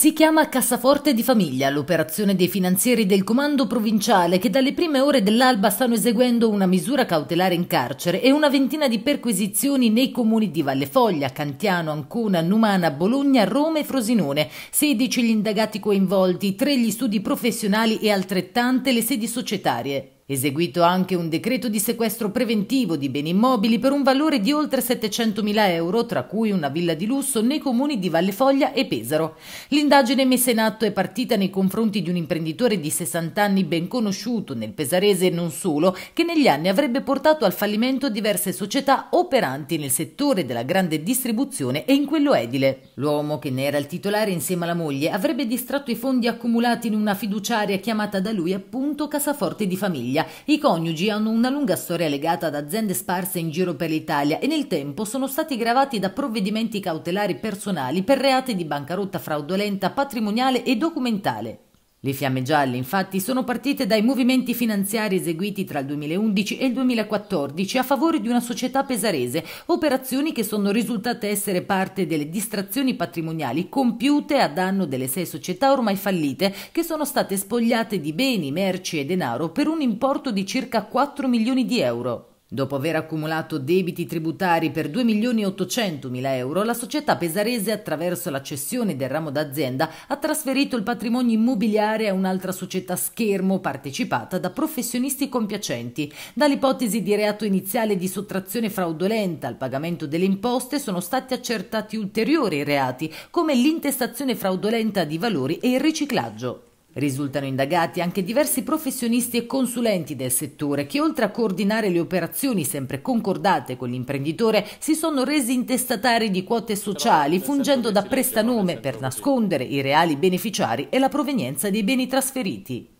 Si chiama Cassaforte di Famiglia l'operazione dei finanzieri del comando provinciale che dalle prime ore dell'alba stanno eseguendo una misura cautelare in carcere e una ventina di perquisizioni nei comuni di Vallefoglia, Cantiano, Ancona, Numana, Bologna, Roma e Frosinone. 16 gli indagati coinvolti, 3 gli studi professionali e altrettante le sedi societarie. Eseguito anche un decreto di sequestro preventivo di beni immobili per un valore di oltre 700.000 euro, tra cui una villa di lusso nei comuni di Valle Foglia e Pesaro. L'indagine messa in atto è partita nei confronti di un imprenditore di 60 anni ben conosciuto nel pesarese e non solo, che negli anni avrebbe portato al fallimento diverse società operanti nel settore della grande distribuzione e in quello edile. L'uomo, che ne era il titolare insieme alla moglie, avrebbe distratto i fondi accumulati in una fiduciaria chiamata da lui appunto Casaforte di Famiglia famiglia. I coniugi hanno una lunga storia legata ad aziende sparse in giro per l'Italia e nel tempo sono stati gravati da provvedimenti cautelari personali per reati di bancarotta fraudolenta, patrimoniale e documentale. Le fiamme gialle, infatti, sono partite dai movimenti finanziari eseguiti tra il 2011 e il 2014 a favore di una società pesarese, operazioni che sono risultate essere parte delle distrazioni patrimoniali compiute a danno delle sei società ormai fallite, che sono state spogliate di beni, merci e denaro per un importo di circa 4 milioni di euro. Dopo aver accumulato debiti tributari per 2.800.000 euro, la società pesarese, attraverso la cessione del ramo d'azienda, ha trasferito il patrimonio immobiliare a un'altra società schermo partecipata da professionisti compiacenti. Dall'ipotesi di reato iniziale di sottrazione fraudolenta al pagamento delle imposte sono stati accertati ulteriori reati, come l'intestazione fraudolenta di valori e il riciclaggio. Risultano indagati anche diversi professionisti e consulenti del settore che oltre a coordinare le operazioni sempre concordate con l'imprenditore si sono resi intestatari di quote sociali fungendo da prestanome per nascondere i reali beneficiari e la provenienza dei beni trasferiti.